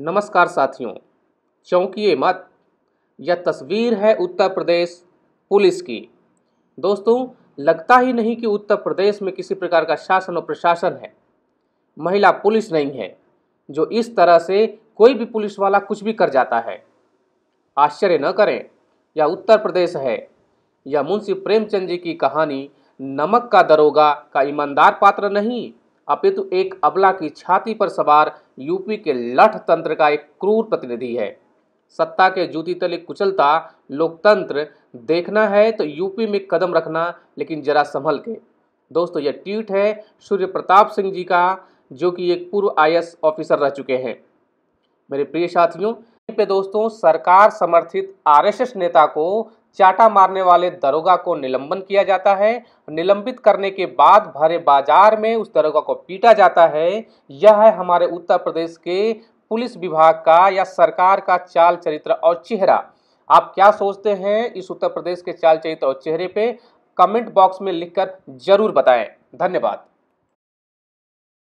नमस्कार साथियों चौंकिए मत यह तस्वीर है उत्तर प्रदेश पुलिस की दोस्तों लगता ही नहीं कि उत्तर प्रदेश में किसी प्रकार का शासन और प्रशासन है महिला पुलिस नहीं है जो इस तरह से कोई भी पुलिस वाला कुछ भी कर जाता है आश्चर्य न करें यह उत्तर प्रदेश है यह मुंशी प्रेमचंद जी की कहानी नमक का दरोगा का ईमानदार पात्र नहीं अपितु एक अबला की छाती पर सवार यूपी के लठ तंत्र का एक क्रूर प्रतिनिधि है सत्ता के जूती तले कुचलता लोकतंत्र देखना है तो यूपी में कदम रखना लेकिन जरा संभल के दोस्तों यह ट्वीट है सूर्य प्रताप सिंह जी का जो कि एक पूर्व आई ऑफिसर रह चुके हैं मेरे प्रिय साथियों पे दोस्तों सरकार समर्थित आरएसएस नेता को चाटा मारने वाले दरोगा को निलंबन किया जाता है निलंबित करने के बाद भरे बाजार में उस दरोगा को पीटा जाता है यह है हमारे उत्तर प्रदेश के पुलिस विभाग का या सरकार का चाल चरित्र और चेहरा आप क्या सोचते हैं इस उत्तर प्रदेश के चाल चरित्र और चेहरे पे कमेंट बॉक्स में लिखकर जरूर बताएं धन्यवाद